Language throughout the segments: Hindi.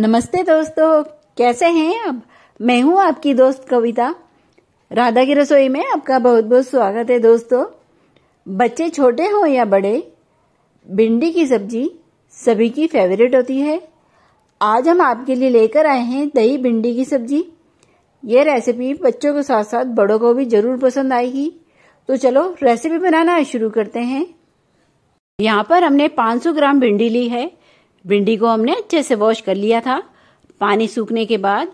नमस्ते दोस्तों कैसे हैं आप मैं हूं आपकी दोस्त कविता राधा की रसोई में आपका बहुत बहुत स्वागत है दोस्तों बच्चे छोटे हों या बड़े भिंडी की सब्जी सभी की फेवरेट होती है आज हम आपके लिए लेकर आए हैं दही भिंडी की सब्जी ये रेसिपी बच्चों के साथ साथ बड़ों को भी जरूर पसंद आएगी तो चलो रेसिपी बनाना शुरू करते हैं यहाँ पर हमने 500 ग्राम भिंडी ली है भिंडी को हमने अच्छे से वॉश कर लिया था पानी सूखने के बाद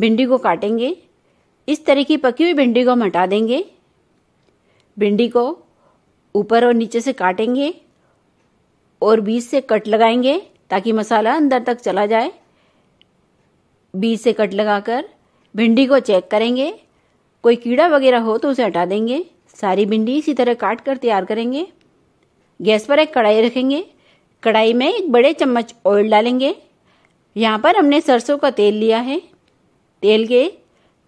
भिंडी को काटेंगे इस तरह की पकी हुई भिंडी को हम हटा देंगे भिंडी को ऊपर और नीचे से काटेंगे और बीज से कट लगाएंगे ताकि मसाला अंदर तक चला जाए बीज से कट लगाकर भिंडी को चेक करेंगे कोई कीड़ा वगैरह हो तो उसे हटा देंगे सारी भिंडी इसी तरह काट कर तैयार करेंगे गैस पर एक कढ़ाई रखेंगे कढ़ाई में एक बड़े चम्मच ऑयल डालेंगे यहाँ पर हमने सरसों का तेल लिया है तेल के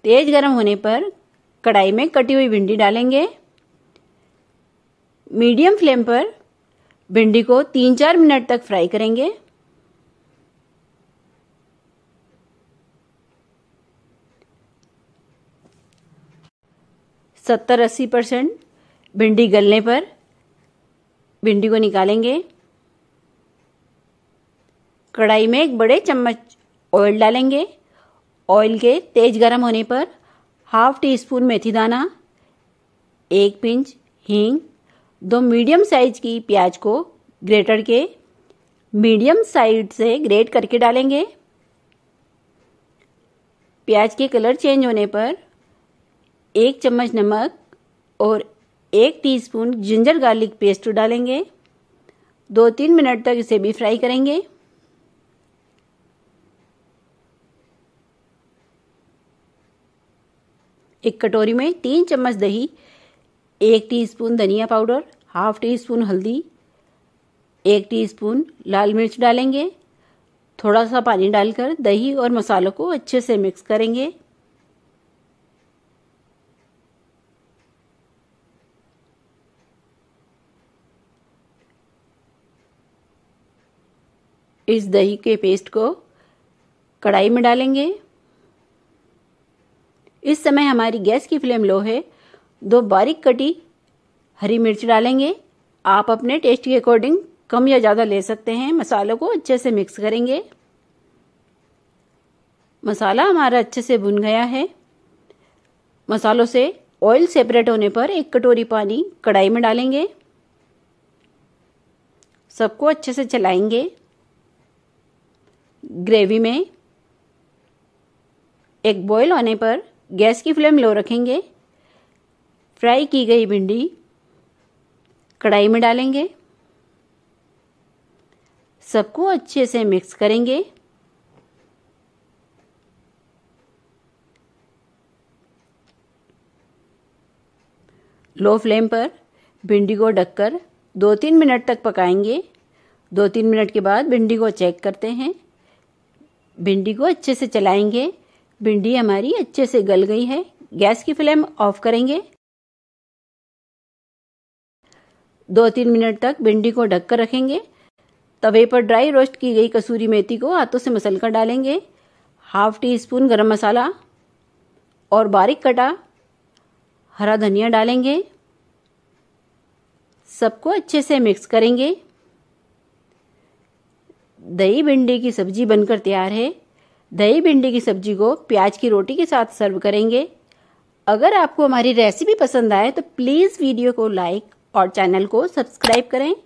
तेज गर्म होने पर कढ़ाई में कटी हुई भिंडी डालेंगे मीडियम फ्लेम पर भिंडी को तीन चार मिनट तक फ्राई करेंगे सत्तर अस्सी परसेंट भिंडी गलने पर भिंडी को निकालेंगे कढ़ाई में एक बड़े चम्मच ऑयल डालेंगे ऑयल के तेज गर्म होने पर हाफ टी स्पून मेथी दाना एक पिंच हींग दो मीडियम साइज की प्याज को ग्रेटर के मीडियम साइज से ग्रेट करके डालेंगे प्याज के कलर चेंज होने पर एक चम्मच नमक और एक टीस्पून जिंजर गार्लिक पेस्ट डालेंगे दो तीन मिनट तक इसे भी फ्राई करेंगे एक कटोरी में तीन चम्मच दही एक टीस्पून धनिया पाउडर हाफ टी स्पून हल्दी एक टीस्पून लाल मिर्च डालेंगे थोड़ा सा पानी डालकर दही और मसालों को अच्छे से मिक्स करेंगे इस दही के पेस्ट को कढ़ाई में डालेंगे इस समय हमारी गैस की फ्लेम लो है दो बारीक कटी हरी मिर्च डालेंगे आप अपने टेस्ट के अकॉर्डिंग कम या ज़्यादा ले सकते हैं मसालों को अच्छे से मिक्स करेंगे मसाला हमारा अच्छे से भुन गया है मसालों से ऑयल सेपरेट होने पर एक कटोरी पानी कढ़ाई में डालेंगे सबको अच्छे से चलाएंगे ग्रेवी में एक बॉईल होने पर गैस की फ्लेम लो रखेंगे फ्राई की गई भिंडी कढ़ाई में डालेंगे सबको अच्छे से मिक्स करेंगे लो फ्लेम पर भिंडी को ढककर दो तीन मिनट तक पकाएंगे दो तीन मिनट के बाद भिंडी को चेक करते हैं भिंडी को अच्छे से चलाएंगे भिंडी हमारी अच्छे से गल गई है गैस की फ्लेम ऑफ करेंगे दो तीन मिनट तक भिंडी को ढककर रखेंगे तवे पर ड्राई रोस्ट की गई कसूरी मेथी को हाथों से मसल कर डालेंगे हाफ टी स्पून गरम मसाला और बारीक कटा हरा धनिया डालेंगे सबको अच्छे से मिक्स करेंगे दही भिंडी की सब्जी बनकर तैयार है दही भिंडी की सब्जी को प्याज की रोटी के साथ सर्व करेंगे अगर आपको हमारी रेसिपी पसंद आए तो प्लीज़ वीडियो को लाइक और चैनल को सब्सक्राइब करें